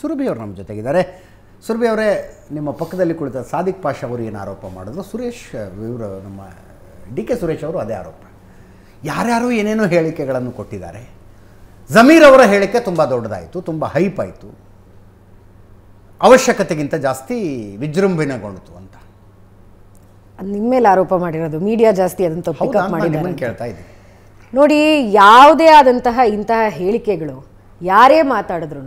ಸುರಭಿಯವರು ನಮ್ಮ ಜೊತೆಗಿದ್ದಾರೆ ಸುರಭಿ ಅವರೇ ನಿಮ್ಮ ಪಕ್ಕದಲ್ಲಿ ಕುಳಿತ ಸಾದಿಕ್ ಪಾಷ ಅವರು ಏನು ಆರೋಪ ಮಾಡಿದ್ರು ಸುರೇಶ್ ಇವರು ನಮ್ಮ ಡಿ ಕೆ ಸುರೇಶ್ ಅವರು ಅದೇ ಆರೋಪ ಯಾರ್ಯಾರು ಏನೇನೋ ಹೇಳಿಕೆಗಳನ್ನು ಕೊಟ್ಟಿದ್ದಾರೆ ಜಮೀರ್ ಅವರ ಹೇಳಿಕೆ ತುಂಬ ದೊಡ್ಡದಾಯಿತು ತುಂಬ ಹೈಪ್ ಆಯಿತು ಅವಶ್ಯಕತೆಗಿಂತ ಜಾಸ್ತಿ ವಿಜೃಂಭಣೆಗೊಂಡಿತು ಅಂತ ನಿಮ್ಮ ಮೇಲೆ ಆರೋಪ ಮಾಡಿರೋದು ಮೀಡಿಯಾ ಜಾಸ್ತಿ ಅದನ್ನು ಕೇಳ್ತಾ ಇದ್ದೀನಿ ನೋಡಿ ಯಾವುದೇ ಆದಂತಹ ಇಂತಹ ಹೇಳಿಕೆಗಳು ಯಾರೇ ಮಾತಾಡಿದ್ರು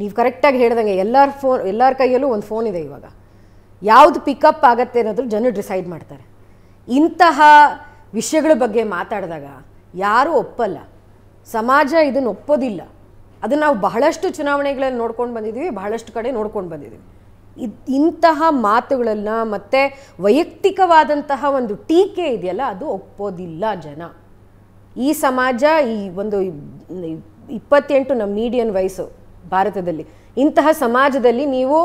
ನೀವು ಕರೆಕ್ಟಾಗಿ ಹೇಳ್ದಂಗೆ ಎಲ್ಲರ ಫೋನ್ ಎಲ್ಲರ ಕೈಯಲ್ಲೂ ಒಂದು ಫೋನ್ ಇದೆ ಇವಾಗ ಯಾವುದು ಪಿಕಪ್ ಆಗತ್ತೆ ಅನ್ನೋದ್ರ ಜನರು ಡಿಸೈಡ್ ಮಾಡ್ತಾರೆ ಇಂತಹ ವಿಷಯಗಳ ಬಗ್ಗೆ ಮಾತಾಡಿದಾಗ ಯಾರೂ ಒಪ್ಪಲ್ಲ ಸಮಾಜ ಇದನ್ನು ಒಪ್ಪೋದಿಲ್ಲ ಅದನ್ನು ನಾವು ಬಹಳಷ್ಟು ಚುನಾವಣೆಗಳಲ್ಲಿ ನೋಡ್ಕೊಂಡು ಬಂದಿದ್ದೀವಿ ಬಹಳಷ್ಟು ಕಡೆ ನೋಡ್ಕೊಂಡು ಬಂದಿದ್ದೀವಿ ಇದು ಇಂತಹ ಮಾತುಗಳನ್ನು ಮತ್ತು ವೈಯಕ್ತಿಕವಾದಂತಹ ಒಂದು ಟೀಕೆ ಇದೆಯಲ್ಲ ಅದು ಒಪ್ಪೋದಿಲ್ಲ ಜನ ಈ ಸಮಾಜ ಈ ಒಂದು ಇಪ್ಪತ್ತೆಂಟು ನಮ್ಮ ಮೀಡಿಯನ್ ವಯಸ್ಸು ಭಾರತದಲ್ಲಿ ಇಂತಹ ಸಮಾಜದಲ್ಲಿ ನೀವು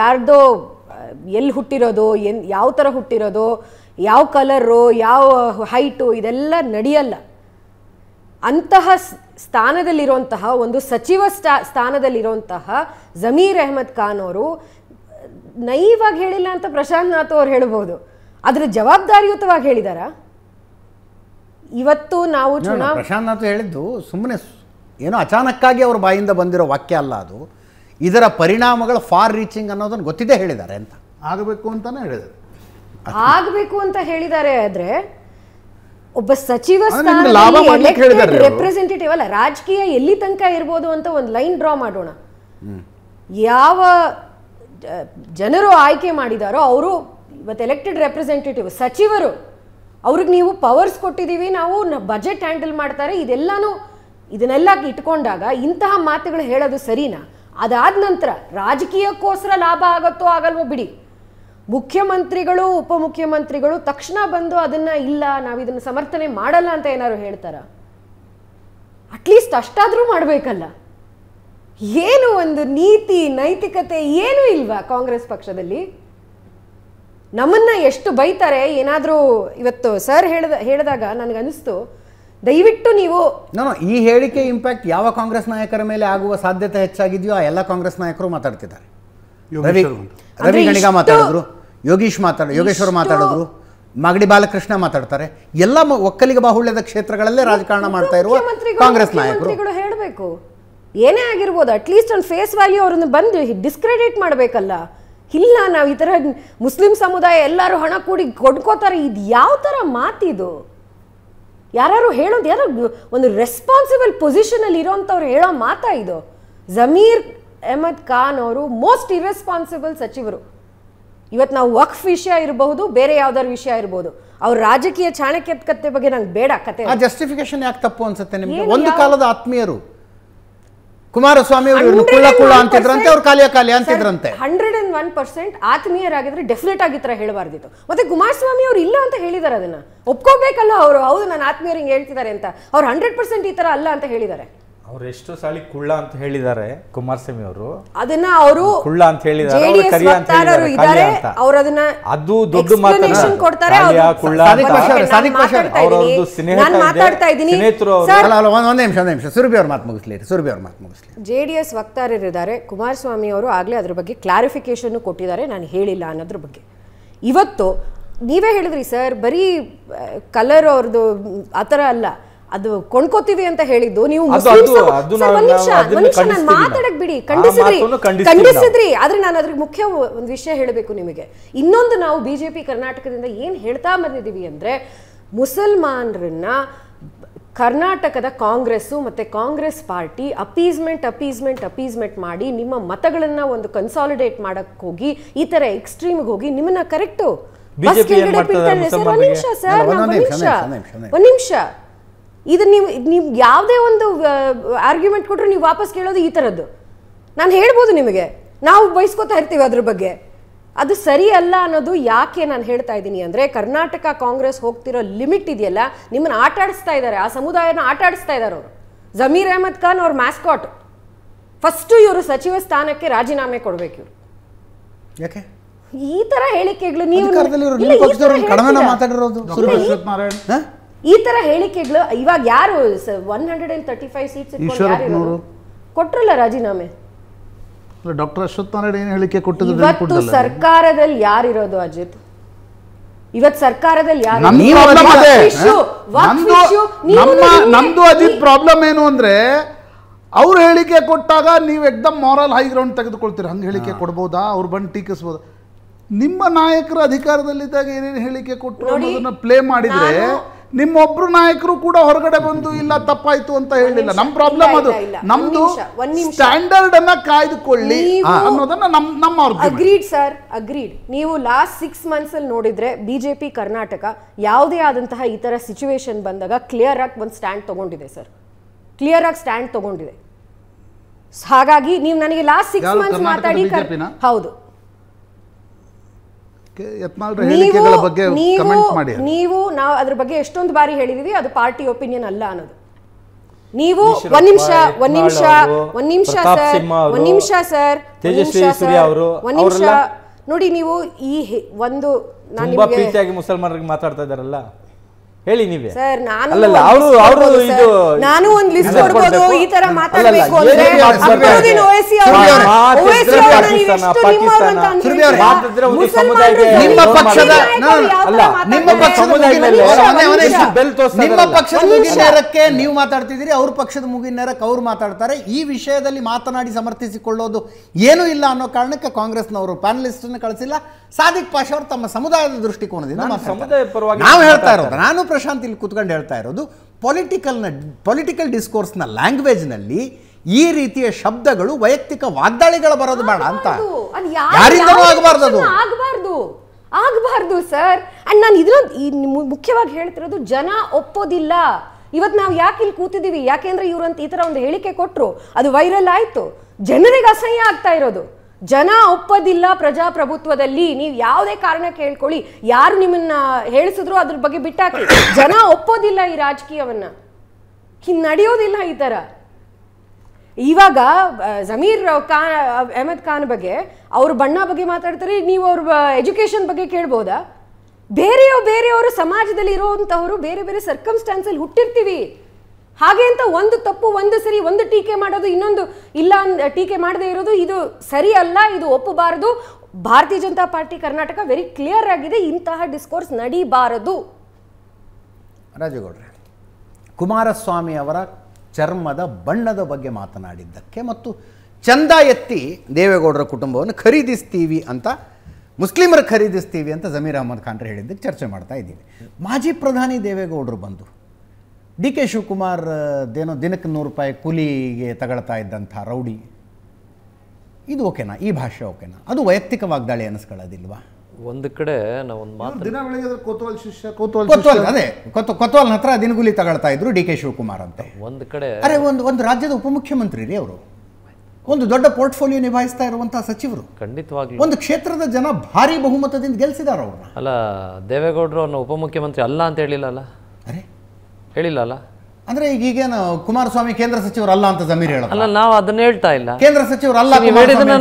ಯಾರ್ದೋ ಎಲ್ಲಿ ಹುಟ್ಟಿರೋದು ಎನ್ ಯಾವ ಥರ ಹುಟ್ಟಿರೋದು ಯಾವ ಕಲರು ಯಾವ ಹೈಟು ಇದೆಲ್ಲ ನಡೆಯಲ್ಲ ಅಂತಹ ಸ್ಥಾನದಲ್ಲಿರುವಂತಹ ಒಂದು ಸಚಿವ ಸ್ಥಾ ಸ್ಥಾನದಲ್ಲಿರುವಂತಹ ಜಮೀರ್ ಅಹಮದ್ ಖಾನ್ ಅವರು ನೈವಾಗಿ ಹೇಳಿಲ್ಲ ಅಂತ ಪ್ರಶಾಂತ್ ನಾಥ್ ಅವ್ರು ಹೇಳ್ಬೋದು ಅದರ ಜವಾಬ್ದಾರಿಯುತವಾಗಿ ಹೇಳಿದಾರಾ ಇವತ್ತು ನಾವು ಪ್ರಶಾಂತ್ ನಾಥ್ ಹೇಳಿದ್ದು ಸುಮ್ಮನೆ ಏನೋ ಅಚಾನಕ್ಕಾಗಿ ಅವ್ರ ಬಾಯಿಂದ ಬಂದಿರೋ ವಾಕ್ಯ ಅಲ್ಲ ಅದು ಇದರ ಪರಿಣಾಮಗಳು ಫಾರ್ ರೀಚಿಂಗ್ ಅನ್ನೋದನ್ನು ಗೊತ್ತಿದೆ ಹೇಳಿದ್ದಾರೆ ಅಂತ ಆಗಬೇಕು ಅಂತಾನೆ ಹೇಳಿದ್ದಾರೆ ಆಗಬೇಕು ಅಂತ ಹೇಳಿದ್ದಾರೆ ಆದರೆ ಒಬ್ಬ ಸಚಿವ ರೆಪ್ರೆಸೆಂಟೇಟಿವ್ ಅಲ್ಲ ರಾಜಕೀಯ ಎಲ್ಲಿ ತನಕ ಇರ್ಬೋದು ಅಂತ ಒಂದು ಲೈನ್ ಡ್ರಾ ಮಾಡೋಣ ಯಾವ ಜನರು ಆಯ್ಕೆ ಮಾಡಿದಾರೋ ಅವರು ಇವತ್ತು ಎಲೆಕ್ಟೆಡ್ ರೆಪ್ರೆಸೆಂಟೇಟಿವ್ ಸಚಿವರು ಅವ್ರಿಗೆ ನೀವು ಪವರ್ಸ್ ಕೊಟ್ಟಿದ್ದೀವಿ ನಾವು ಬಜೆಟ್ ಹ್ಯಾಂಡಲ್ ಮಾಡ್ತಾರೆ ಇದೆಲ್ಲಾನು ಇದನ್ನೆಲ್ಲ ಇಟ್ಕೊಂಡಾಗ ಇಂತಹ ಮಾತುಗಳು ಹೇಳೋದು ಸರಿನಾ ಅದಾದ ನಂತರ ರಾಜಕೀಯಕ್ಕೋಸ್ಕರ ಲಾಭ ಆಗತ್ತೋ ಆಗಲ್ವೋ ಬಿಡಿ ಮುಖ್ಯಮಂತ್ರಿಗಳು ಉಪಮುಖ್ಯಮಂತ್ರಿಗಳು ತಕ್ಷಣ ಬಂದು ಅದನ್ನ ಇಲ್ಲ ನಾವು ಇದನ್ನು ಸಮರ್ಥನೆ ಮಾಡಲ್ಲ ಅಂತ ಏನಾದ್ರು ಹೇಳ್ತಾರ ಅಟ್ಲೀಸ್ಟ್ ಅಷ್ಟಾದರೂ ಮಾಡಬೇಕಲ್ಲ ಏನು ಒಂದು ನೀತಿ ನೈತಿಕತೆ ಏನು ಇಲ್ವಾ ಕಾಂಗ್ರೆಸ್ ಪಕ್ಷದಲ್ಲಿ ನಮ್ಮನ್ನ ಎಷ್ಟು ಬೈತಾರೆ ಏನಾದರೂ ಇವತ್ತು ಸರ್ ಹೇಳ್ದ ಹೇಳಿದಾಗ ನನಗನ್ನಿಸ್ತು ದಯವಿಟ್ಟು ನೀವು ಈ ಹೇಳಿಕೆ ಇಂಪ್ಯಾಕ್ಟ್ ಯಾವ ಕಾಂಗ್ರೆಸ್ ನಾಯಕರ ಮೇಲೆ ಆಗುವ ಸಾಧ್ಯತೆ ಹೆಚ್ಚಾಗಿದೆಯೋ ಆ ಎಲ್ಲ ಕಾಂಗ್ರೆಸ್ ನಾಯಕರು ಮಾತಾಡ್ತಿದ್ದಾರೆ ರವಿ ಗಣಿಗ ಮಾತಾಡಿದ್ರು ಯೋಗೀಶ್ ಮಾತಾಡ ಯೋಗೇಶ್ವರ್ ಮಾತಾಡಿದ್ರು ಮಾಗಡಿ ಬಾಲಕೃಷ್ಣ ಮಾತಾಡ್ತಾರೆ ಎಲ್ಲ ಒಕ್ಕಲಿಗ ಬಾಹುಳ್ಯದ ಕ್ಷೇತ್ರಗಳಲ್ಲೇ ರಾಜಕಾರಣ ಮಾಡ್ತಾ ಇರುವ ಕಾಂಗ್ರೆಸ್ ನಾಯಕರು ಹೇಳಬೇಕು ಏನೇ ಆಗಿರ್ಬೋದು ಅಟ್ಲೀಸ್ಟ್ ಒಂದು ಫೇಸ್ ವ್ಯಾಲ್ಯೂ ಅವರನ್ನು ಬಂದು ಡಿಸ್ಕ್ರೆಡಿಟ್ ಮಾಡಬೇಕಲ್ಲ ಇಲ್ಲ ನಾವು ಈ ತರ ಮುಸ್ಲಿಂ ಸಮುದಾಯ ಎಲ್ಲರೂ ಹಣ ಕೂಡಿ ಕೊಡ್ಕೋತಾರೆ ಇದು ಯಾವ ತರ ಮಾತಿದು ಯಾರು ಹೇಳೋದು ಯಾರು ಒಂದು ರೆಸ್ಪಾನ್ಸಿಬಲ್ ಪೊಸಿಷನ್ ಅಲ್ಲಿ ಇರೋಂಥವ್ರು ಹೇಳೋ ಮಾತಾ ಇದು ಜಮೀರ್ ಅಹಮದ್ ಖಾನ್ ಅವರು ಮೋಸ್ಟ್ ಇರೆಸ್ಪಾನ್ಸಿಬಲ್ ಸಚಿವರು ಇವತ್ತು ನಾವು ವಕ್ಫ್ ವಿಷಯ ಇರಬಹುದು ಬೇರೆ ಯಾವ್ದಾದ್ರು ವಿಷಯ ಇರಬಹುದು ಅವ್ರ ರಾಜಕೀಯ ಚಾಣಕ್ಯದ ಬಗ್ಗೆ ನಂಗೆ ಬೇಡ ಕತೆ ಜಸ್ಟಿಫಿಕೇಶನ್ ಯಾಕೆ ತಪ್ಪು ಅನ್ಸುತ್ತೆ ನಿಮ್ಗೆ ಒಂದು ಕಾಲದ ಆತ್ಮೀಯರು ಕುಮಾರಸ್ವಾಮಿ ಅವರು ಅಂತಿದ್ರಂತೆ ಅವ್ರು ಕಾಲಿಯ ಕಾಲಿ ಅಂತಿದ್ರಂತೆ ಹಂಡ್ರೆಡ್ ಅಂಡ್ ಒನ್ ಪರ್ಸೆಂಟ್ ಆತ್ಮೀಯರಾಗಿದ್ರೆ ಡೆಫಿನೆಟ್ ಆಗಿ ತರ ಹೇಳಬಾರ್ದಿತ್ತು ಮತ್ತೆ ಕುಮಾರಸ್ವಾಮಿ ಅವ್ರು ಇಲ್ಲ ಅಂತ ಹೇಳಿದಾರೆ ಅದನ್ನ ಒಪ್ಕೋಬೇಕಲ್ಲ ಅವರು ಹೌದು ನನ್ನ ಆತ್ಮೀಯರಿಗೆ ಹೇಳ್ತಿದ್ದಾರೆ ಅಂತ ಅವ್ರು ಹಂಡ್ರೆಡ್ ಪರ್ಸೆಂಟ್ ಈ ತರ ಅಲ್ಲ ಅಂತ ಹೇಳಿದ್ದಾರೆ ಅವ್ರು ಎಷ್ಟು ಸಾಲಿ ಕುಳ್ಳ ಅಂತ ಹೇಳಿದ್ದಾರೆ ಕುಮಾರಸ್ವಾಮಿ ಅವರು ಅದನ್ನ ಅವರು ಕುಳ್ಳ ಅಂತ ಹೇಳಿದ್ದಾರೆ ಅವರು ಅದನ್ನ ಅದು ದೊಡ್ಡ ಸುರಭಿ ಅವ್ರ ಮಾತು ಸುರಭಿ ಅವ್ರ ಮಾತು ಮುಗಿಸ್ಲಿ ಜೆಡಿಎಸ್ ವಕ್ತಾರರಿದ್ದಾರೆ ಕುಮಾರಸ್ವಾಮಿ ಅವರು ಆಗ್ಲೇ ಅದ್ರ ಬಗ್ಗೆ ಕ್ಲಾರಿಫಿಕೇಶನ್ ಕೊಟ್ಟಿದ್ದಾರೆ ನಾನು ಹೇಳಿಲ್ಲ ಅನ್ನೋದ್ರ ಬಗ್ಗೆ ಇವತ್ತು ನೀವೇ ಹೇಳಿದ್ರಿ ಸರ್ ಬರೀ ಕಲರ್ ಅವ್ರದ್ದು ಆ ಥರ ಅಲ್ಲ ಅದು ಕೊಂಡ್ಕೋತೀವಿ ಅಂತ ಹೇಳಿದ್ದು ನೀವು ಮಾತಾಡಕ್ ಬಿಡಿ ಖಂಡಿಸಿದ್ರಿ ಖಂಡಿಸಿದ್ರಿ ಆದ್ರೆ ನಾನು ಅದ್ರ ಮುಖ್ಯ ಒಂದು ವಿಷಯ ಹೇಳಬೇಕು ನಿಮಗೆ ಇನ್ನೊಂದು ನಾವು ಬಿಜೆಪಿ ಕರ್ನಾಟಕದಿಂದ ಏನ್ ಹೇಳ್ತಾ ಬಂದಿದ್ದೀವಿ ಅಂದ್ರೆ ಮುಸಲ್ಮಾನರನ್ನ ಕರ್ನಾಟಕದ ಕಾಂಗ್ರೆಸ್ಸು ಮತ್ತು Congress party appeasement appeasement appeasement ಮಾಡಿ ನಿಮ್ಮ ಮತಗಳನ್ನು ಒಂದು ಕನ್ಸಾಲಿಡೇಟ್ ಮಾಡಕ್ಕೆ ಹೋಗಿ ಈ ಥರ ಎಕ್ಸ್ಟ್ರೀಮ್ಗೆ ಹೋಗಿ ನಿಮ್ಮನ್ನ ಕರೆಕ್ಟು ನಿಮಿಷ ಸರ್ ಒಂದು ನಿಮಿಷ ಇದನ್ನ ನೀವು ನಿಮ್ಗೆ ಯಾವುದೇ ಒಂದು ಆರ್ಗ್ಯುಮೆಂಟ್ ಕೊಟ್ಟರು ನೀವು ವಾಪಸ್ ಕೇಳೋದು ಈ ಥರದ್ದು ನಾನು ಹೇಳ್ಬೋದು ನಿಮಗೆ ನಾವು ಬಯಸ್ಕೋತಾ ಇರ್ತೀವಿ ಅದ್ರ ಬಗ್ಗೆ ಅದು ಸರಿ ಅಲ್ಲ ಅನ್ನೋದು ಯಾಕೆ ನಾನು ಹೇಳ್ತಾ ಇದ್ದೀನಿ ಅಂದರೆ ಕರ್ನಾಟಕ ಕಾಂಗ್ರೆಸ್ ಹೋಗ್ತಿರೋ ಲಿಮಿಟ್ ಇದೆಯಲ್ಲ ನಿಮ್ಮನ್ನು ಆಟಾಡಿಸ್ತಾ ಇದ್ದಾರೆ ಆ ಸಮುದಾಯನ ಆಟಾಡಿಸ್ತಾ ಆಡಿಸ್ತಾ ಇದ್ದಾರೆ ಅವರು ಜಮೀರ್ ಅಹಮದ್ ಖಾನ್ ಅವ್ರ ಮ್ಯಾಸ್ಕಾಟ್ ಫಸ್ಟು ಇವರು ಸಚಿವ ಸ್ಥಾನಕ್ಕೆ ರಾಜೀನಾಮೆ ಕೊಡಬೇಕು ಇವರು ಯಾಕೆ ಈ ತರ ಹೇಳಿಕೆಗಳು ನೀವು ಈ ತರ ಹೇಳಿಕೆಗಳು ಇವಾಗ ಯಾರು one hundred and thirty five seats ಕೊಟ್ರಲ್ಲ ರಾಜೀನಾಮೆ ಡಾಕ್ಟರ್ ಅಶ್ವಥ್ ನಾರಾಯಣ ಏನು ಹೇಳಿಕೆ ಕೊಟ್ಟಿದ್ರು ಇವತ್ತು ಸರ್ಕಾರದಲ್ಲಿ ಯಾರಿರೋದು ಅಜಿತ್ ಇವತ್ ಸರ್ಕಾರದಲ್ಲಿ ಯಾರು ನಮ್ದು ಅಜಿತ್ ಪ್ರಾಬ್ಲಮ್ ಏನು ಅಂದ್ರೆ ಅವ್ರ ಹೇಳಿಕೆ ಕೊಟ್ಟಾಗ ನೀವು ಎಕ್ದಮ್ ಮಾರಲ್ ಹೈ ಗ್ರೌಂಡ್ ತೆಗೆದುಕೊಳ್ತೀರಿ ಹಂಗೆ ಹೇಳಿಕೆ ಕೊಡ್ಬೋದಾ ಅವ್ರು ಬಂದು ಟೀಕಿಸ್ಬೋದಾ ನಿಮ್ಮ ನಾಯಕರ ಅಧಿಕಾರದಲ್ಲಿದ್ದಾಗ ಏನೇನು ಹೇಳಿಕೆ ಕೊಟ್ಟರು ಪ್ಲೇ ಮಾಡಿದ್ರೆ ನಿಮ್ಮೊಬ್ರು ನಾಯಕರು ಕೂಡ ಹೊರಗಡೆ ಬಂದು ಇಲ್ಲ ತಪ್ಪಾಯ್ತು ಅಂತ ಹೇಳಿಲ್ಲ ನಮ್ ಪ್ರಾಬ್ಲಮ್ ಅದು ನಮ್ದು ಸ್ಟ್ಯಾಂಡರ್ಡ್ ಅನ್ನ ಕಾಯ್ದುಕೊಳ್ಳಿ ಅನ್ನೋದನ್ನ ನಮ್ ನಮ್ಮ ಅಗ್ರೀಡ್ ಸರ್ ಅಗ್ರೀಡ್ ನೀವು ಲಾಸ್ಟ್ ಸಿಕ್ಸ್ ಮಂತ್ಸ್ ಅಲ್ಲಿ ನೋಡಿದ್ರೆ ಬಿಜೆಪಿ ಕರ್ನಾಟಕ ಯಾವುದೇ ಆದಂತಹ ಈ ತರ ಸಿಚುವೇಶನ್ ಬಂದಾಗ ಕ್ಲಿಯರ್ ಆಗಿ ಒಂದು ಸ್ಟ್ಯಾಂಡ್ ತಗೊಂಡಿದೆ ಸರ್ ಕ್ಲಿಯರ್ ಆಗಿ ಸ್ಟ್ಯಾಂಡ್ ತಗೊಂಡಿದೆ ಹಾಗಾಗಿ ನೀವು ನನಗೆ ಲಾಸ್ಟ್ ಸಿಕ್ಸ್ ಮಂತ್ಸ್ ಮಾತಾಡಿ ಹೌದು ನೀವು ನಾವು ಅದ್ರ ಬಗ್ಗೆ ಎಷ್ಟೊಂದು ಬಾರಿ ಹೇಳಿದೀವಿ ಅದು ಪಾರ್ಟಿ ಒಪಿನಿಯನ್ ಅಲ್ಲ ಅನ್ನೋದು ನೀವು ಒಂದ್ ನಿಮಿಷ ಒಂದ್ ನಿಮಿಷ ಒಂದ್ ನಿಮಿಷ ಸರ್ ಒಂದ್ ನಿಮಿಷ ಸರ್ ತೇಜಸ್ವಿ ಸೂರ್ಯ ಅವರು ಒಂದ್ ನಿಮಿಷ ನೋಡಿ ನೀವು ಈ ಒಂದು ನಾನು ಪ್ರೀತಿಯಾಗಿ ಮುಸಲ್ಮಾನರಿಗೆ ಮಾತಾಡ್ತಾ ಇದಾರಲ್ಲ ಹೇಳಿ ನೀವೇ ನಾನು ಒಂದು ಲಿಸ್ಟ್ ಈ ತರ ಮಾತಾಡಬೇಕು ನೀವು ಮಾತಾಡ್ತಿದ್ದೀರಿ ಅವ್ರ ಪಕ್ಷದ ಮುಗಿನೇರಕ್ಕೆ ಅವ್ರು ಮಾತಾಡ್ತಾರೆ ಈ ವಿಷಯದಲ್ಲಿ ಮಾತನಾಡಿ ಸಮರ್ಥಿಸಿಕೊಳ್ಳೋದು ಏನೂ ಇಲ್ಲ ಅನ್ನೋ ಕಾರಣಕ್ಕೆ ಕಾಂಗ್ರೆಸ್ನವರು ಪ್ಯಾನಲಿಸ್ಟ್ ಅನ್ನು ಕಳಿಸಿಲ್ಲ ಸಾದಿಕ್ ಪಾಷಾ ಅವರು ತಮ್ಮ ಸಮುದಾಯದ ದೃಷ್ಟಿಕೋನದಿಂದ ನಾವು ಹೇಳ್ತಾ ಇರೋದು ನಾನು ಪ್ರಶಾಂತ್ ಇಲ್ಲಿ ಕುತ್ಕೊಂಡು ಹೇಳ್ತಾ ಇರೋದು ಪೊಲಿಟಿಕಲ್ನ ಪೊಲಿಟಿಕಲ್ ಡಿಸ್ಕೋರ್ಸ್ನ ಲ್ಯಾಂಗ್ವೇಜ್ನಲ್ಲಿ ಈ ರೀತಿಯ ಶಬ್ದಗಳು ವೈಯಕ್ತಿಕ ವಾಗ್ದಾಳಿಗಳು ಬರೋದು ಬೇಡ ಅಂತ ಆಗಬಾರ್ದು ಆಗಬಾರ್ದು ಸರ್ ಅಂಡ್ ನಾನು ಇದೊಂದು ಮುಖ್ಯವಾಗಿ ಹೇಳ್ತಿರೋದು ಜನ ಒಪ್ಪೋದಿಲ್ಲ ಇವತ್ತು ನಾವು ಯಾಕೆ ಇಲ್ಲಿ ಕೂತಿದ್ದೀವಿ ಯಾಕೆಂದ್ರೆ ಇವ್ರಂತ ಈ ಥರ ಒಂದು ಹೇಳಿಕೆ ಕೊಟ್ಟರು ಅದು ವೈರಲ್ ಆಯ್ತು ಜನರಿಗೆ ಅಸಹ್ಯ ಆಗ್ತಾ ಇರೋದು ಜನ ಒಪ್ಪೋದಿಲ್ಲ ಪ್ರಜಾಪ್ರಭುತ್ವದಲ್ಲಿ ನೀವು ಯಾವುದೇ ಕಾರಣ ಕೇಳ್ಕೊಳ್ಳಿ ಯಾರು ನಿಮ್ಮನ್ನ ಹೇಳಿಸಿದ್ರು ಅದ್ರ ಬಗ್ಗೆ ಬಿಟ್ಟಾಕಿ ಜನ ಒಪ್ಪೋದಿಲ್ಲ ಈ ರಾಜಕೀಯವನ್ನ ನಡೆಯೋದಿಲ್ಲ ಈ ಥರ ಇವಾಗ ಜಮೀರ್ ಖಾನ್ ಅಹಮದ್ ಖಾನ್ ಬಗ್ಗೆ ಅವ್ರ ಬಣ್ಣ ಬಗ್ಗೆ ಮಾತಾಡ್ತಾರೆ ನೀವು ಅವ್ರ ಎಜುಕೇಶನ್ ಬಗ್ಗೆ ಕೇಳ್ಬೋದಾ ಬೇರೆಯವ್ರು ಬೇರೆಯವರು ಸಮಾಜದಲ್ಲಿ ಇರೋವಂಥವ್ರು ಬೇರೆ ಬೇರೆ ಸರ್ಕಮ್ಸ್ಟಾನ್ಸಲ್ಲಿ ಹುಟ್ಟಿರ್ತೀವಿ ಹಾಗೆ ಅಂತ ಒಂದು ತಪ್ಪು ಒಂದು ಸರಿ ಒಂದು ಟೀಕೆ ಮಾಡೋದು ಇನ್ನೊಂದು ಇಲ್ಲ ಟೀಕೆ ಮಾಡದೇ ಇರೋದು ಇದು ಸರಿ ಅಲ್ಲ ಇದು ಒಪ್ಪಬಾರದು Bharatiya Janata party Karnataka very clear ಆಗಿದೆ ಇಂತಹ ಡಿಸ್ಕೋರ್ಸ್ ನಡೀಬಾರದು ರಾಜೇಗೌಡ್ರೆ ಕುಮಾರಸ್ವಾಮಿ ಅವರ ಚರ್ಮದ ಬಣ್ಣದ ಬಗ್ಗೆ ಮಾತನಾಡಿದ್ದಕ್ಕೆ ಮತ್ತು ಚಂದ ಎತ್ತಿ ದೇವೇಗೌಡರ ಕುಟುಂಬವನ್ನು ಖರೀದಿಸ್ತೀವಿ ಅಂತ ಮುಸ್ಲಿಮರು ಖರೀದಿಸ್ತೀವಿ ಅಂತ ಜಮೀರ್ ಅಹಮದ್ ಖಾನ್ರೆ ಹೇಳಿದ್ದಕ್ಕೆ ಚರ್ಚೆ ಮಾಡ್ತಾ ಇದ್ದೀವಿ ಮಾಜಿ ಪ್ರಧಾನಿ ದೇವೇಗೌಡರು ಬಂದು ಡಿ ಕೆ ಶಿವಕುಮಾರ್ ದೇನೋ ದಿನಕ್ಕೆ ನೂರು ರೂಪಾಯಿ ಕೂಲಿಗೆ ತಗೊಳ್ತಾ ಇದ್ದಂಥ ರೌಡಿ ಇದು ಓಕೆನಾ ಈ ಭಾಷೆ ಓಕೆನಾ ಅದು ವೈಯಕ್ತಿಕ ವಾಗ್ದಾಳಿ ಅನಿಸ್ಕೊಳ್ಳೋದಿಲ್ವಾ ಒಂದು ಕಡೆ ನಾವು ಒಂದು ಮಾತು ದಿನ ಶಿಷ್ಯ ಅದೇ ಕೊತ್ ಹತ್ರ ದಿನಗೂಲಿ ತಗೊಳ್ತಾ ಇದ್ರು ಡಿ ಕೆ ಶಿವಕುಮಾರ್ ಅಂತ ಒಂದು ಕಡೆ ಅರೆ ಒಂದು ಒಂದು ರಾಜ್ಯದ ಉಪಮುಖ್ಯಮಂತ್ರಿ ರೀ ಅವರು ಒಂದು ದೊಡ್ಡ ಪೋರ್ಟ್ಫೋಲಿಯೋ ನಿಭಾಯಿಸ್ತಾ ಇರುವಂತಹ ಸಚಿವರು ಖಂಡಿತವಾಗಿ ಒಂದು ಕ್ಷೇತ್ರದ ಜನ ಭಾರಿ ಬಹುಮತದಿಂದ ಗೆಲ್ಸಿದಾರ ಅವ್ರನ್ನ ಅಲ್ಲ ದೇವೇಗೌಡರು ಉಪಮುಖ್ಯಮಂತ್ರಿ ಅಲ್ಲ ಅಂತ ಹೇಳಿಲ್ಲ ಅಲ್ಲ ಅರೆ ಹೇಳಿಲ್ಲ ಅಲ್ಲ ಅಂದ್ರೆ ಈಗ ಈಗೇನು ಕುಮಾರಸ್ವಾಮಿ ಕೇಂದ್ರ ಅಲ್ಲ ಅಂತ ಜಮೀರ್ ಅಲ್ಲ ನಾವು ಅದನ್ನ ಹೇಳ್ತಾ ಇಲ್ಲ ಕೇಂದ್ರ ಸಚಿವರು ಅಲ್ಲ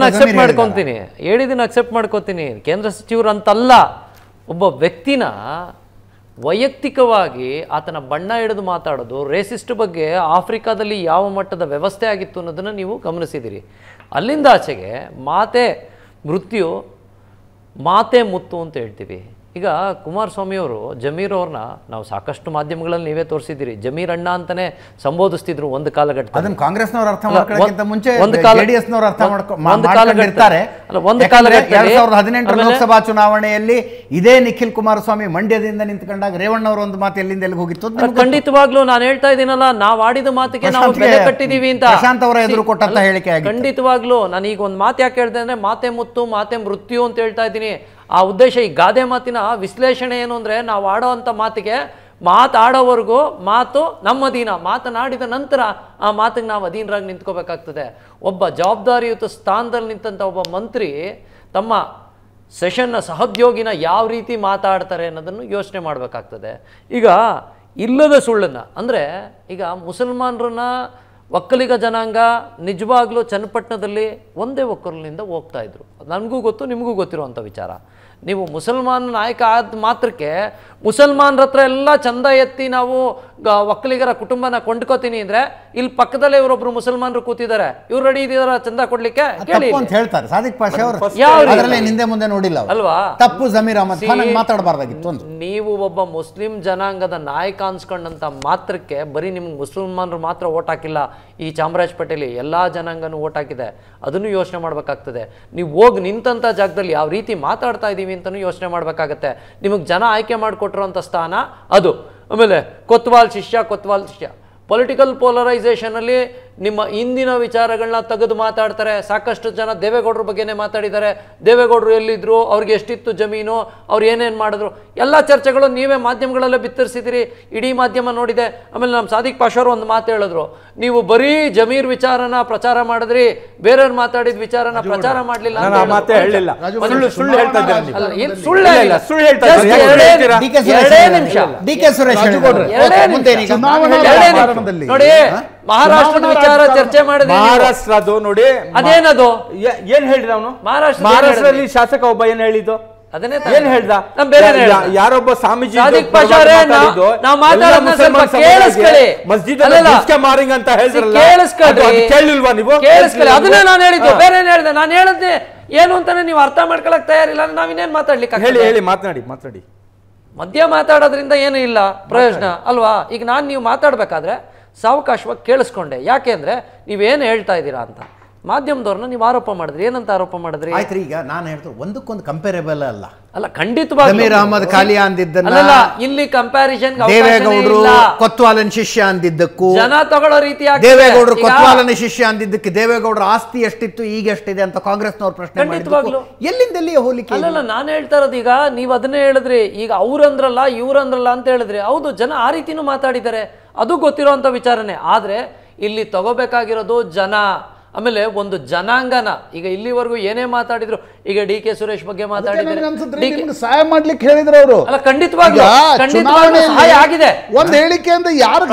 ಅಕ್ಸೆಪ್ಟ್ ಮಾಡ್ಕೊತೀನಿ ಹೇಳಿದನ್ನ ಅಕ್ಸೆಪ್ಟ್ ಮಾಡ್ಕೊತೀನಿ ಕೇಂದ್ರ ಸಚಿವರು ಅಂತಲ್ಲ ಒಬ್ಬ ವ್ಯಕ್ತಿನ ವೈಯಕ್ತಿಕವಾಗಿ ಆತನ ಬಣ್ಣ ಹಿಡಿದು ಮಾತಾಡೋದು ರೇಸಿಸ್ಟ್ ಬಗ್ಗೆ ಆಫ್ರಿಕಾದಲ್ಲಿ ಯಾವ ಮಟ್ಟದ ವ್ಯವಸ್ಥೆ ಆಗಿತ್ತು ಅನ್ನೋದನ್ನು ನೀವು ಗಮನಿಸಿದಿರಿ ಅಲ್ಲಿಂದ ಆಚೆಗೆ ಮಾತೆ ಮೃತ್ಯು ಮಾತೆ ಮುತ್ತು ಅಂತ ಹೇಳ್ತೀವಿ ಈಗ ಕುಮಾರಸ್ವಾಮಿಯವರು ಅವ್ರನ್ನ ನಾವು ಸಾಕಷ್ಟು ಮಾಧ್ಯಮಗಳಲ್ಲಿ ನೀವೇ ತೋರಿಸಿದ್ದೀರಿ ಜಮೀರ್ ಅಣ್ಣ ಅಂತಾನೆ ಸಂಬೋಧಿಸ್ತಿದ್ರು ಒಂದು ಕಾಲಘಟ್ಟ ಅದನ್ನ ಅರ್ಥ ಮುಂಚೆ ಲೋಕಸಭಾ ಚುನಾವಣೆಯಲ್ಲಿ ಇದೇ ನಿಖಿಲ್ ಕುಮಾರಸ್ವಾಮಿ ಮಂಡ್ಯದಿಂದ ನಿಂತ್ಕೊಂಡಾಗ ಅವರು ಒಂದು ಮಾತು ಎಲ್ಲಿಂದ ಎಲ್ಲಿಗೆ ಹೋಗಿತ್ತು ಖಂಡಿತವಾಗ್ಲೂ ನಾನು ಹೇಳ್ತಾ ಇದ್ದೀನಲ್ಲ ನಾವು ಆಡಿದ ಮಾತಿಗೆ ನಾವು ಬೆಲೆ ಕಟ್ಟಿದೀವಿ ಅಂತ ಪ್ರಶಾಂತ್ ಅವರ ಎದುರು ಕೊಟ್ಟಂತ ಹೇಳಿಕೆ ಖಂಡಿತವಾಗ್ಲೂ ನಾನು ಈಗ ಒಂದು ಮಾತು ಯಾಕೆ ಹೇಳಿದೆ ಅಂದ್ರೆ ಮಾತೆ ಮುತ್ತು ಮಾತೆ ಮೃತ್ಯು ಅಂತ ಹೇಳ್ತಾ ಇದ್ದೀನಿ ಆ ಉದ್ದೇಶ ಈ ಗಾದೆ ಮಾತಿನ ವಿಶ್ಲೇಷಣೆ ಏನು ಅಂದರೆ ನಾವು ಆಡೋ ಅಂಥ ಮಾತಿಗೆ ಮಾತಾಡೋವರೆಗೂ ಮಾತು ನಮ್ಮ ಅಧೀನ ಮಾತನಾಡಿದ ನಂತರ ಆ ಮಾತಿಗೆ ನಾವು ಅಧೀನರಾಗಿ ನಿಂತ್ಕೋಬೇಕಾಗ್ತದೆ ಒಬ್ಬ ಜವಾಬ್ದಾರಿಯುತ ಸ್ಥಾನದಲ್ಲಿ ನಿಂತಂಥ ಒಬ್ಬ ಮಂತ್ರಿ ತಮ್ಮ ಸೆಷನ್ನ ಸಹೋದ್ಯೋಗಿನ ಯಾವ ರೀತಿ ಮಾತಾಡ್ತಾರೆ ಅನ್ನೋದನ್ನು ಯೋಚನೆ ಮಾಡಬೇಕಾಗ್ತದೆ ಈಗ ಇಲ್ಲದ ಸುಳ್ಳನ್ನು ಅಂದರೆ ಈಗ ಮುಸಲ್ಮಾನರನ್ನ ಒಕ್ಕಲಿಗ ಜನಾಂಗ ನಿಜವಾಗ್ಲೂ ಚನ್ನಪಟ್ಟಣದಲ್ಲಿ ಒಂದೇ ಒಕ್ಕಲಿನಿಂದ ಇದ್ರು ನನಗೂ ಗೊತ್ತು ನಿಮಗೂ ಗೊತ್ತಿರುವಂಥ ವಿಚಾರ ನೀವು ಮುಸಲ್ಮಾನ ನಾಯಕ ಆದ ಮಾತ್ರಕ್ಕೆ ಮುಸಲ್ಮಾನ್ರ ಹತ್ರ ಎಲ್ಲ ಚಂದ ಎತ್ತಿ ನಾವು ಒಕ್ಕಲಿಗರ ಕುಟುಂಬನ ಕೊಂಡ್ಕೋತೀನಿ ಅಂದ್ರೆ ಇಲ್ಲಿ ಪಕ್ಕದಲ್ಲೇ ಇವರೊಬ್ರು ಮುಸಲ್ಮಾನರು ಕೂತಿದ್ದಾರೆ ಇವ್ರು ರೆಡಿ ಇದಾರ ಚಂದ ಕೊಡ್ಲಿಕ್ಕೆ ಅಂತ ಹೇಳ್ತಾರೆ ಸಾದಿಕ್ ಅವರು ಮುಂದೆ ಅಲ್ವಾ ತಪ್ಪು ನೀವು ಒಬ್ಬ ಮುಸ್ಲಿಂ ಜನಾಂಗದ ನಾಯಕ ಅನ್ಸ್ಕೊಂಡಂತ ಮಾತ್ರಕ್ಕೆ ಬರೀ ನಿಮ್ಗೆ ಮುಸಲ್ಮಾನರು ಮಾತ್ರ ಓಟ್ ಹಾಕಿಲ್ಲ ಈ ಚಾಮರಾಜಪೇಟೆಯಲ್ಲಿ ಎಲ್ಲಾ ಜನಾಂಗನೂ ಓಟ್ ಹಾಕಿದೆ ಅದನ್ನು ಯೋಚನೆ ಮಾಡ್ಬೇಕಾಗ್ತದೆ ನೀವು ಹೋಗಿ ನಿಂತಂತ ಜಾಗದಲ್ಲಿ ಯಾವ ರೀತಿ ಮಾತಾಡ್ತಾ ಇದೀವಿ ಅಂತಾನು ಯೋಚನೆ ಮಾಡ್ಬೇಕಾಗತ್ತೆ ನಿಮಗೆ ಜನ ಆಯ್ಕೆ ಮಾಡ್ಕೊಂಡು ಕೊಟ್ಟಿರೋಂಥ ಸ್ಥಾನ ಅದು ಆಮೇಲೆ ಕೊತ್ವಾಲ್ ಶಿಷ್ಯ ಕೊತ್ವಾಲ್ ಶಿಷ್ಯ ಪೊಲಿಟಿಕಲ್ ಪೋಲರೈಸೇಷನಲ್ಲಿ ನಿಮ್ಮ ಇಂದಿನ ವಿಚಾರಗಳನ್ನ ತೆಗೆದು ಮಾತಾಡ್ತಾರೆ ಸಾಕಷ್ಟು ಜನ ದೇವೇಗೌಡರ ಬಗ್ಗೆನೆ ಮಾತಾಡಿದ್ದಾರೆ ದೇವೇಗೌಡರು ಎಲ್ಲಿದ್ರು ಅವ್ರಿಗೆ ಎಷ್ಟಿತ್ತು ಜಮೀನು ಅವ್ರು ಏನೇನು ಮಾಡಿದ್ರು ಎಲ್ಲ ಚರ್ಚೆಗಳು ನೀವೇ ಮಾಧ್ಯಮಗಳಲ್ಲೇ ಬಿತ್ತರಿಸಿದಿರಿ ಇಡೀ ಮಾಧ್ಯಮ ನೋಡಿದೆ ಆಮೇಲೆ ನಮ್ಮ ಸಾದಿಕ್ ಅವರು ಒಂದು ಮಾತು ಹೇಳಿದ್ರು ನೀವು ಬರೀ ಜಮೀರ್ ವಿಚಾರನ ಪ್ರಚಾರ ಮಾಡಿದ್ರಿ ಬೇರೆಯವ್ರು ಮಾತಾಡಿದ ವಿಚಾರನ ಪ್ರಚಾರ ಮಾಡಲಿಲ್ಲ ನೋಡಿ ಮಹಾರಾಷ್ಟ್ರದ ವಿಚಾರ ಚರ್ಚೆ ಮಾಡಿದ ಮಹಾರಾಷ್ಟ್ರದ ನೋಡಿ ಅದೇನದು ಏನ್ ಹೇಳಿದ ಅವನು ಮಹಾರಾಷ್ಟ್ರ ಮಹಾರಾಷ್ಟ್ರದಲ್ಲಿ ಶಾಸಕ ಒಬ್ಬ ಏನ್ ಹೇಳಿದ್ದು ಅದನ್ನೇ ಏನ್ ಹೇಳ್ದ ಯಾರೊಬ್ಬ ಸ್ವಾಮೀಜಿ ನಾವು ಮಾತಾಡೋದನ್ನ ಸ್ವಲ್ಪ ಕೇಳಿಸ್ಕೊಳ್ಳಿ ಮಸ್ಜಿದ್ ಮಾರಿಂಗ್ ಅಂತ ಹೇಳಿದ್ರಲ್ಲ ಕೇಳಿಸ್ಕೊಳ್ಳಿ ಕೇಳಿಲ್ವಾ ನೀವು ಕೇಳಿಸ್ಕೊಳ್ಳಿ ಅದನ್ನೇ ನಾನು ಹೇಳಿದ್ದು ಬೇರೆ ಏನ್ ಹೇಳಿದೆ ನಾನು ಹೇಳಿದ್ದೆ ಏನು ಅಂತಾನೆ ನೀವು ಅರ್ಥ ಮಾಡ್ಕೊಳಕ್ ತಯಾರಿಲ್ಲ ನಾವಿನ್ನೇನ್ ಮಾತಾಡ್ಲಿಕ್ಕೆ ಹೇಳಿ ಹೇಳಿ ಮಾತನಾಡಿ ಮಾತಾಡಿ ಮಧ್ಯ ಮಾತಾಡೋದ್ರಿಂದ ಏನೂ ಇಲ್ಲ ಪ್ರಯೋಜನ ಅಲ್ವಾ ಈಗ ನಾನು ನೀವು ಮಾತಾಡ್ಬೇಕಾದ್ರೆ ಸಾವಕಾಶವಾಗಿ ಕೇಳಿಸ್ಕೊಂಡೆ ಯಾಕೆ ಅಂದರೆ ನೀವೇನು ಹೇಳ್ತಾ ಇದ್ದೀರಾ ಅಂತ ಮಾಧ್ಯಮದವ್ರನ್ನ ನೀವು ಆರೋಪ ಮಾಡಿದ್ರಿ ಏನಂತ ಆರೋಪ ಮಾಡಿದ್ರಿ ಆಯ್ತು ಈಗ ನಾನು ಹೇಳ್ತು ಒಂದಕ್ಕೊಂದು ಕಂಪೇರೇಬಲ್ ಅಲ್ಲ ಅಲ್ಲ ಖಂಡಿತವಾಗಿ ಇಲ್ಲಿ ಕಂಪ್ಯಾರಿಸನ್ ಕೊತ್ವಾಲನ್ ಶಿಷ್ಯ ಅಂದಿದ್ದಕ್ಕೂ ಜನ ತಗೊಳ್ಳೋ ರೀತಿಯಾಗಿ ದೇವೇಗೌಡರು ಕೊತ್ವಾಲನ ಶಿಷ್ಯ ಅಂದಿದ್ದಕ್ಕೆ ದೇವೇಗೌಡರ ಆಸ್ತಿ ಎಷ್ಟಿತ್ತು ಈಗ ಎಷ್ಟಿದೆ ಅಂತ ಕಾಂಗ್ರೆಸ್ನವ್ರ ಪ್ರಶ್ನೆ ಖಂಡಿತವಾಗ್ಲು ಎಲ್ಲಿಂದಲ್ಲಿ ಹೋಲಿಕೆ ಅಲ್ಲಲ್ಲ ನಾನು ಹೇಳ್ತಾ ಇರೋದು ಈಗ ನೀವು ಅದನ್ನೇ ಹೇಳಿದ್ರಿ ಈಗ ಅವ್ರಂದ್ರಲ್ಲ ಇವ್ರಂದ್ರಲ್ಲ ಅಂತ ಹೇಳಿದ್ರಿ ಹೌದು ಜನ ಆ ರೀತಿನೂ ಮಾತಾಡಿದ್ದಾರೆ ಅದು ಗೊತ್ತಿರೋವಂಥ ವಿಚಾರನೇ ಆದರೆ ಇಲ್ಲಿ ತಗೋಬೇಕಾಗಿರೋದು ಜನ ಆಮೇಲೆ ಒಂದು ಜನಾಂಗನ ಈಗ ಇಲ್ಲಿವರೆಗೂ ಏನೇ ಮಾತಾಡಿದ್ರು ಈಗ ಡಿ ಕೆ ಸುರೇಶ್ ಬಗ್ಗೆ ಮಾತಾಡಿದ್ರು ಸಹಾಯ ಮಾಡ್ಲಿಕ್ಕೆ ಹೇಳಿದ್ರು ಅವರು ಅಲ್ಲ ಖಂಡಿತವಾಗಿ ಖಂಡಿತವಾಗಿ ಸಹಾಯ ಅಂತ ಒಂದು ಯಾರು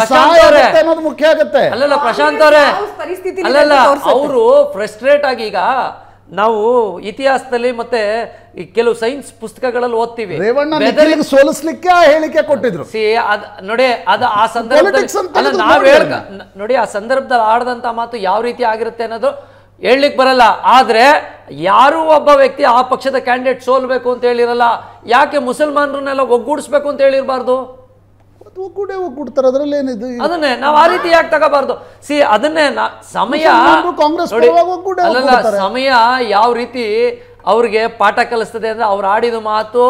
ಅನ್ನೋದು ಮುಖ್ಯ ಆಗುತ್ತೆ ಅಲ್ಲಲ್ಲ ಪ್ರಶಾಂತ್ ಅವರೇ ಅಲ್ಲಲ್ಲ ಅವರು ಫ್ರಸ್ಟ್ರೇಟ್ ಆಗಿ ಈಗ ನಾವು ಇತಿಹಾಸದಲ್ಲಿ ಮತ್ತೆ ಕೆಲವು ಸೈನ್ಸ್ ಪುಸ್ತಕಗಳಲ್ಲಿ ಓದ್ತೀವಿ ಸೋಲಿಸ್ಲಿಕ್ಕೆ ಹೇಳಿಕೆ ಕೊಟ್ಟಿದ್ರು ನೋಡಿ ಅದ ಆ ಸಂದರ್ಭದಲ್ಲಿ ನಾವ್ ಹೇಳ ನೋಡಿ ಆ ಸಂದರ್ಭದಲ್ಲಿ ಆಡದಂತ ಮಾತು ಯಾವ ರೀತಿ ಆಗಿರುತ್ತೆ ಅನ್ನೋದು ಹೇಳಲಿಕ್ಕೆ ಬರಲ್ಲ ಆದ್ರೆ ಯಾರೂ ಒಬ್ಬ ವ್ಯಕ್ತಿ ಆ ಪಕ್ಷದ ಕ್ಯಾಂಡಿಡೇಟ್ ಸೋಲ್ಬೇಕು ಅಂತ ಹೇಳಿರಲ್ಲ ಯಾಕೆ ಮುಸಲ್ಮಾನರನ್ನೆಲ್ಲ ಒಗ್ಗೂಡಿಸ್ಬೇಕು ಅಂತ ಹೇಳಿರಬಾರ್ದು ಅದರಲ್ಲಿ ಅದನ್ನೇ ನಾವು ಆ ರೀತಿ ಯಾಕೆ ತಗೋಬಾರ್ದು ಸಿ ಅದನ್ನೇ ಸಮಯ ಕಾಂಗ್ರೆಸ್ ಸಮಯ ಯಾವ ರೀತಿ ಅವ್ರಿಗೆ ಪಾಠ ಕಲಿಸ್ತದೆ ಅಂದ್ರೆ ಅವ್ರು ಆಡಿದ ಮಾತು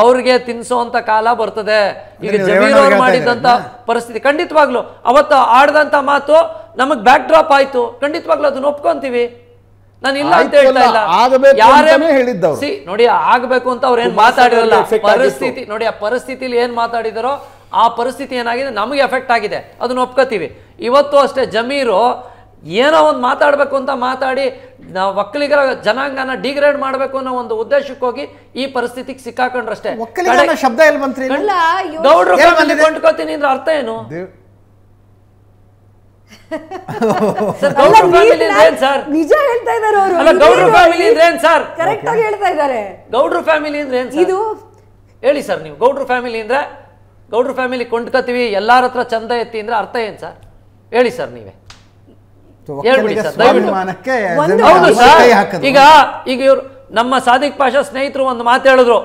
ಅವ್ರಿಗೆ ತಿನ್ಸೋಂತ ಕಾಲ ಬರ್ತದೆ ಈಗ ಅವ್ರು ಮಾಡಿದಂತ ಪರಿಸ್ಥಿತಿ ಖಂಡಿತವಾಗ್ಲು ಅವತ್ತು ಆಡದಂತ ಮಾತು ನಮಗ್ ಬ್ಯಾಕ್ ಡ್ರಾಪ್ ಆಯ್ತು ಖಂಡಿತವಾಗ್ಲು ಅದನ್ನ ಒಪ್ಕೊಂತೀವಿ ನಾನು ಇಲ್ಲ ಅಂತ ಹೇಳ್ತಾ ಇಲ್ಲ ಯಾರೇ ಸಿ ನೋಡಿ ಆಗ್ಬೇಕು ಅಂತ ಅವ್ರು ಏನ್ ಮಾತಾಡಿರಲ್ಲ ಪರಿಸ್ಥಿತಿ ನೋಡಿ ಆ ಪರಿಸ್ಥಿತಿಲಿ ಏನ್ ಮಾತಾಡಿದಾರೋ ಆ ಪರಿಸ್ಥಿತಿ ಏನಾಗಿದೆ ನಮಗೆ ಎಫೆಕ್ಟ್ ಆಗಿದೆ ಅದನ್ನ ಒಪ್ಕೋತೀವಿ ಇವತ್ತು ಅಷ್ಟೇ ಜಮೀರು ಏನೋ ಒಂದು ಮಾತಾಡಬೇಕು ಅಂತ ಮಾತಾಡಿ ನಾವು ಒಕ್ಕಲಿಗರ ಜನಾಂಗನ ಡಿಗ್ರೇಡ್ ಮಾಡಬೇಕು ಅನ್ನೋ ಒಂದು ಉದ್ದೇಶಕ್ಕೆ ಹೋಗಿ ಈ ಪರಿಸ್ಥಿತಿಗೆ ಸಿಕ್ಕಾಕೊಂಡ್ರಷ್ಟೇ ಶಬ್ದ ಕೊಂಡ್ಕೋತೀನಿ ಅಂದ್ರೆ ಅರ್ಥ ಏನು ನಿಜ ಹೇಳ್ತಾ ಇದಾರೆ ಅವರು ಫ್ಯಾಮಿಲಿ ಅಂದ್ರೆ ಏನ್ ಸರ್ ಕರೆಕ್ಟ್ ಹೇಳ್ತಾ ಇದ್ದಾರೆ ಗೌಡ್ರು ಫ್ಯಾಮಿಲಿ ಅಂದ್ರೆ ಇದು ಹೇಳಿ ಸರ್ ನೀವು ಗೌಡ್ರ ಫ್ಯಾಮಿಲಿ ಅಂದ್ರೆ ಗೌಡ್ರ ಫ್ಯಾಮಿಲಿ ಕೊಂಡ್ಕೋತೀವಿ ಎಲ್ಲರ ಹತ್ರ ಚಂದ ಎತ್ತಿ ಅಂದ್ರೆ ಅರ್ಥ ಏನು ಸರ್ ಹೇಳಿ ಸರ್ ನೀವೇ ಸರ್ ಈಗ ಈಗ ಇವ್ರು ನಮ್ಮ ಸಾದಿಕ್ ಪಾಷಾ ಸ್ನೇಹಿತರು ಒಂದು ಮಾತು ಹೇಳಿದ್ರು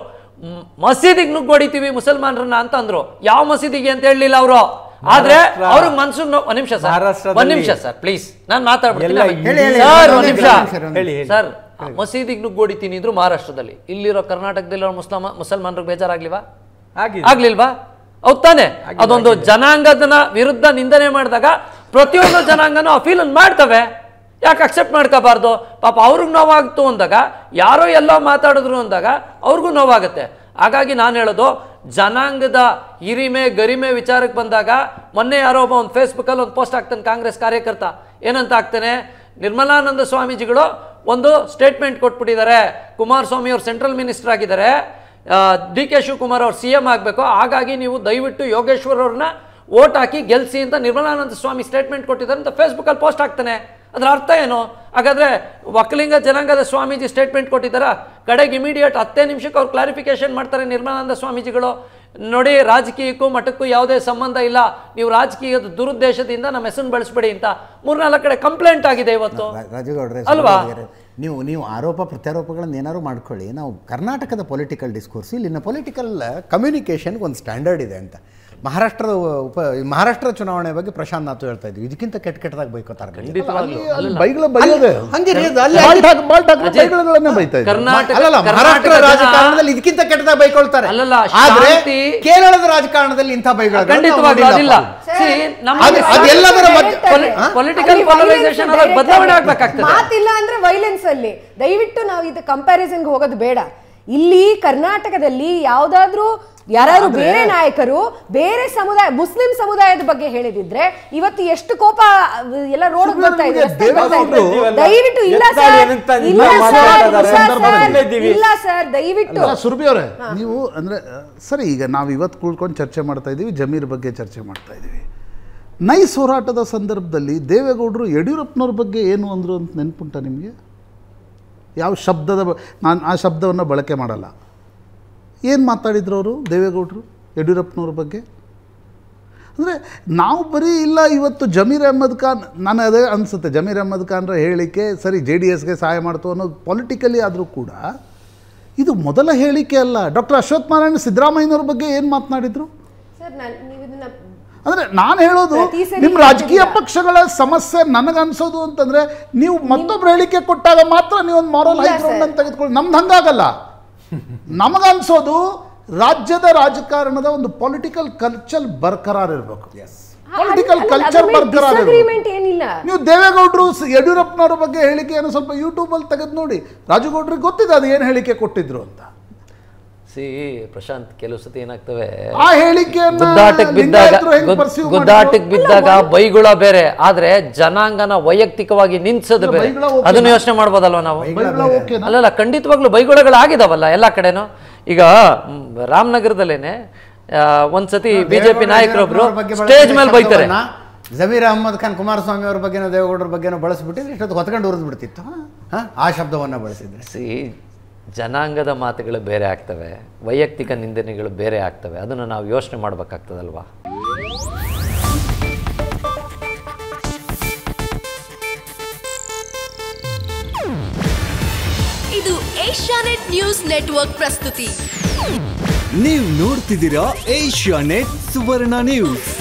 ಮಸೀದಿಗೆ ನುಗ್ಗೊಡಿತೀವಿ ಮುಸಲ್ಮಾನರನ್ನ ಅಂತ ಅಂದ್ರು ಯಾವ ಮಸೀದಿಗೆ ಅಂತ ಹೇಳಲಿಲ್ಲ ಅವರು ಆದ್ರೆ ಅವ್ರಿಗೆ ಮನ್ಸು ಒಂದ್ ನಿಮಿಷ ಸರ್ ಒಂದ್ ನಿಮಿಷ ಸರ್ ಪ್ಲೀಸ್ ನಾನು ಮಾತಾಡ್ಬಿಡ್ತೀನಿ ಸರ್ ಸರ್ ಮಸೀದಿಗೆ ನುಗ್ಗೋಡಿತೀನಿ ಅಂದ್ರು ಮಹಾರಾಷ್ಟ್ರದಲ್ಲಿ ಇಲ್ಲಿರೋ ಕರ್ನಾಟಕದಲ್ಲಿ ಮುಸ್ಲಾಮ ಮುಸಲ್ಮಾನರಿಗೆ ಬೇಜಾರಾಗ್ಲಿವಾ ಆಗ್ಲಿಲ್ವಾ ಹೌದ್ ತಾನೆ ಅದೊಂದು ಜನಾಂಗದನ ವಿರುದ್ಧ ನಿಂದನೆ ಮಾಡಿದಾಗ ಪ್ರತಿಯೊಂದು ಜನಾಂಗನೂ ಆ ಫೀಲನ್ನು ಮಾಡ್ತವೆ ಯಾಕೆ ಅಕ್ಸೆಪ್ಟ್ ಮಾಡ್ಕೋಬಾರ್ದು ಪಾಪ ಅವ್ರಿಗೆ ನೋವಾಗ್ತು ಅಂದಾಗ ಯಾರೋ ಎಲ್ಲೋ ಮಾತಾಡಿದ್ರು ಅಂದಾಗ ಅವ್ರಿಗೂ ನೋವಾಗುತ್ತೆ ಹಾಗಾಗಿ ನಾನು ಹೇಳೋದು ಜನಾಂಗದ ಹಿರಿಮೆ ಗರಿಮೆ ವಿಚಾರಕ್ಕೆ ಬಂದಾಗ ಮೊನ್ನೆ ಯಾರೋ ಒಬ್ಬ ಒಂದು ಫೇಸ್ಬುಕ್ಕಲ್ಲಿ ಒಂದು ಪೋಸ್ಟ್ ಹಾಕ್ತಾನೆ ಕಾಂಗ್ರೆಸ್ ಕಾರ್ಯಕರ್ತ ಏನಂತ ಹಾಕ್ತಾನೆ ನಿರ್ಮಲಾನಂದ ಸ್ವಾಮೀಜಿಗಳು ಒಂದು ಸ್ಟೇಟ್ಮೆಂಟ್ ಕೊಟ್ಬಿಟ್ಟಿದ್ದಾರೆ ಕುಮಾರಸ್ವಾಮಿ ಅವರು ಸೆಂಟ್ರಲ್ ಮಿನಿಸ್ಟರ್ ಆಗಿದ್ದಾರೆ ಡಿ ಕೆ ಶಿವಕುಮಾರ್ ಅವ್ರು ಸಿ ಎಂ ಆಗಬೇಕು ಹಾಗಾಗಿ ನೀವು ದಯವಿಟ್ಟು ಯೋಗೇಶ್ವರ್ ಅವ್ರನ್ನ ಓಟ್ ಹಾಕಿ ಗೆಲ್ಸಿ ಅಂತ ನಿರ್ಮಲಾನಂದ ಸ್ವಾಮಿ ಸ್ಟೇಟ್ಮೆಂಟ್ ಕೊಟ್ಟಿದ್ದಾರೆ ಅಂತ ಫೇಸ್ಬುಕ್ಕಲ್ಲಿ ಪೋಸ್ಟ್ ಹಾಕ್ತಾನೆ ಅದರ ಅರ್ಥ ಏನು ಹಾಗಾದರೆ ಒಕ್ಕಲಿಂಗ ಜನಾಂಗದ ಸ್ವಾಮೀಜಿ ಸ್ಟೇಟ್ಮೆಂಟ್ ಕೊಟ್ಟಿದ್ದಾರ ಕಡೆಗೆ ಇಮಿಡಿಯೇಟ್ ಹತ್ತೇ ನಿಮಿಷಕ್ಕೆ ಅವ್ರು ಕ್ಲಾರಿಫಿಕೇಷನ್ ಮಾಡ್ತಾರೆ ನಿರ್ಮಲಾನಂದ ಸ್ವಾಮೀಜಿಗಳು ನೋಡಿ ರಾಜಕೀಯಕ್ಕೂ ಮಠಕ್ಕೂ ಯಾವುದೇ ಸಂಬಂಧ ಇಲ್ಲ ನೀವು ರಾಜಕೀಯದ ದುರುದ್ದೇಶದಿಂದ ನಮ್ಮ ಹೆಸರು ಬಳಸ್ಬೇಡಿ ಅಂತ ಮೂರ್ನಾಲ್ಕು ಕಡೆ ಕಂಪ್ಲೇಂಟ್ ಆಗಿದೆ ಇವತ್ತು ಅಲ್ವಾ ನೀವು ನೀವು ಆರೋಪ ಪ್ರತ್ಯಾರೋಪಗಳನ್ನು ಏನಾದ್ರು ಮಾಡ್ಕೊಳ್ಳಿ ನಾವು ಕರ್ನಾಟಕದ ಪೊಲಿಟಿಕಲ್ ಡಿಸ್ಕೋರ್ಸ್ ಇಲ್ಲಿನ ಪೊಲಿಟಿಕಲ್ ಕಮ್ಯುನಿಕೇಷನ್ಗೆ ಒಂದು ಸ್ಟ್ಯಾಂಡರ್ಡ್ ಇದೆ ಅಂತ ಮಹಾರಾಷ್ಟ್ರದ ಉಪ ಮಹಾರಾಷ್ಟ್ರ ಚುನಾವಣೆ ಬಗ್ಗೆ ಪ್ರಶಾಂತ್ ನಾತು ಹೇಳ್ತಾ ಇದ್ವಿ ಇದಕ್ಕಿಂತ ಕೆಟ್ಟ ಕೆಟ್ಟದಾಗ ಬೈಕೋತಾರೆ ಮಹಾರಾಷ್ಟ್ರ ರಾಜಕಾರಣದಲ್ಲಿ ಇದಕ್ಕಿಂತ ಕೆಟ್ಟದಾಗ ಬೈಕೊಳ್ತಾರೆ ಆದ್ರೆ ಕೇರಳದ ರಾಜಕಾರಣದಲ್ಲಿ ಇಂಥ ಬೈಗಳು ಪೊಲಿಟಿಕಲ್ ಪೊಲರೈಸೇಷನ್ ಬದಲಾವಣೆ ಆಗ್ಬೇಕಾಗ್ತದೆ ಮಾತಿಲ್ಲ ಅಂದ್ರೆ ವೈಲೆನ್ಸ್ ಅಲ್ಲಿ ದಯವಿಟ್ಟು ನಾವು ಇದು ಕಂಪ್ಯಾರಿಸನ್ಗೆ ಹೋಗೋದು ಬೇಡ ಇಲ್ಲಿ ಕರ್ನಾಟಕದಲ್ಲಿ ಯಾವ್ದಾದ್ರೂ ಯಾರಾದ್ರೂ ಬೇರೆ ನಾಯಕರು ಬೇರೆ ಸಮುದಾಯ ಮುಸ್ಲಿಂ ಸಮುದಾಯದ ಬಗ್ಗೆ ಹೇಳಿದಿದ್ರೆ ಇವತ್ತು ಎಷ್ಟು ಕೋಪ ಎಲ್ಲ ರೋಡ್ ಬರ್ತಾ ಇದೆ ದಯವಿಟ್ಟು ಇಲ್ಲ ಸರ್ ಇಲ್ಲ ಸರ್ ದಯವಿಟ್ಟು ಸುರ್ಬಿ ಅವರೇ ನೀವು ಅಂದ್ರೆ ಸರಿ ಈಗ ನಾವು ಇವತ್ತು ಕೂಳ್ಕೊಂಡು ಚರ್ಚೆ ಮಾಡ್ತಾ ಇದೀವಿ ಜಮೀರ್ ಬಗ್ಗೆ ಚರ್ಚೆ ಮಾಡ್ತಾ ಇದೀವಿ ನೈಸ್ ಹೋರಾಟದ ಸಂದರ್ಭದಲ್ಲಿ ದೇವೇಗೌಡರು ಯಡಿಯೂರಪ್ಪನವ್ರ ಬಗ್ಗೆ ಏನು ಅಂದರು ಅಂತ ನೆನಪುಂಟ ನಿಮಗೆ ಯಾವ ಶಬ್ದದ ನಾನು ಆ ಶಬ್ದವನ್ನು ಬಳಕೆ ಮಾಡಲ್ಲ ಏನು ಮಾತಾಡಿದ್ರು ಅವರು ದೇವೇಗೌಡರು ಯಡಿಯೂರಪ್ಪನವ್ರ ಬಗ್ಗೆ ಅಂದರೆ ನಾವು ಬರೀ ಇಲ್ಲ ಇವತ್ತು ಜಮೀರ್ ಅಹಮದ್ ಖಾನ್ ನಾನು ಅದೇ ಅನಿಸುತ್ತೆ ಜಮೀರ್ ಅಹ್ಮದ್ ಖಾನ್ರ ಹೇಳಿಕೆ ಸರಿ ಜೆ ಡಿ ಎಸ್ಗೆ ಸಹಾಯ ಮಾಡ್ತು ಅನ್ನೋದು ಪೊಲಿಟಿಕಲಿ ಆದರೂ ಕೂಡ ಇದು ಮೊದಲ ಹೇಳಿಕೆ ಅಲ್ಲ ಡಾಕ್ಟರ್ ಅಶ್ವಥ್ ನಾರಾಯಣ ಸಿದ್ದರಾಮಯ್ಯನವ್ರ ಬಗ್ಗೆ ಏನು ಮಾತನಾಡಿದರು ಅಂದರೆ ನಾನು ಹೇಳೋದು ನಿಮ್ಮ ರಾಜಕೀಯ ಪಕ್ಷಗಳ ಸಮಸ್ಯೆ ನನಗನ್ಸೋದು ಅಂತಂದರೆ ನೀವು ಮತ್ತೊಬ್ಬರು ಹೇಳಿಕೆ ಕೊಟ್ಟಾಗ ಮಾತ್ರ ನೀವೊಂದು ಮಾರಲ್ ಹೈಗ್ರೌಂಡ್ ಅಂತ ತೆಗೆದುಕೊಳ್ಳಿ ನಮ್ದು ಹಂಗಾಗಲ್ಲ ನಮಗನ್ಸೋದು ರಾಜ್ಯದ ರಾಜಕಾರಣದ ಒಂದು ಪೊಲಿಟಿಕಲ್ ಕಲ್ಚರ್ ಬರ್ಕರಾರ್ ಇರಬೇಕು ಪೊಲಿಟಿಕಲ್ ಕಲ್ಚರ್ ಬರ್ಕರಾರ್ ನೀವು ದೇವೇಗೌಡರು ಯಡಿಯೂರಪ್ಪನವ್ರ ಬಗ್ಗೆ ಹೇಳಿಕೆಯನ್ನು ಸ್ವಲ್ಪ ಯೂಟ್ಯೂಬಲ್ಲಿ ತೆಗೆದು ನೋಡಿ ರಾಜಗೌಡ್ರಿಗೆ ಗೊತ್ತಿದೆ ಅದು ಏನು ಹೇಳಿಕೆ ಕೊಟ್ಟಿದ್ರು ಅಂತ ಸಿ ಪ್ರಶಾಂತ್ ಕೆಲವು ಸತಿ ಏನಾಗ್ತವೆ ಗುದ್ದಾಟಕ್ ಬಿದ್ದಾಗ ಗುದ್ದಾಟಕ್ ಬಿದ್ದಾಗ ಬೈಗುಳ ಬೇರೆ ಆದ್ರೆ ಜನಾಂಗನ ವೈಯಕ್ತಿಕವಾಗಿ ನಿಲ್ಸೋದು ಬೇರೆ ಅದನ್ನ ಯೋಚನೆ ಮಾಡ್ಬೋದಲ್ವ ನಾವು ಅಲ್ಲಲ್ಲ ಖಂಡಿತವಾಗ್ಲೂ ಬೈಗುಳಗಳು ಆಗಿದಾವಲ್ಲ ಎಲ್ಲಾ ಕಡೆನೂ ಈಗ ರಾಮನಗರದಲ್ಲೇನೆ ಒಂದ್ಸತಿ ಬಿಜೆಪಿ ನಾಯಕರೊಬ್ರು ಸ್ಟೇಜ್ ಮೇಲೆ ಬೈತಾರೆ ಜಮೀರ್ ಅಹಮದ್ ಖಾನ್ ಕುಮಾರಸ್ವಾಮಿ ಅವ್ರ ಬಗ್ಗೆನೋ ದೇವೇಗೌಡರ ಬಗ್ಗೆನ ಬಳಸ್ಬಿಟ್ಟಿದ್ರೆ ಇಷ್ಟೊತ್ತು ಹೊತ್ಕೊಂಡು ಉರಿದ್ಬಿಡ್ತಿತ್ತು ಆ ಶಬ್ದವನ್ನ ಬಳಸಿದ್ರೆ ಸಿ ಜನಾಂಗದ ಮಾತುಗಳು ಬೇರೆ ಆಗ್ತವೆ ವೈಯಕ್ತಿಕ ನಿಂದನೆಗಳು ಬೇರೆ ಆಗ್ತವೆ ಅದನ್ನು ನಾವು ಯೋಚನೆ ಮಾಡಬೇಕಾಗ್ತದಲ್ವಾ ಇದು ಏಷ್ಯಾನೆಟ್ ನ್ಯೂಸ್ ನೆಟ್ವರ್ಕ್ ಪ್ರಸ್ತುತಿ ನೀವು ನೋಡ್ತಿದ್ದೀರಾ ಏಷ್ಯಾನೆಟ್ ಸುವರ್ಣ ನ್ಯೂಸ್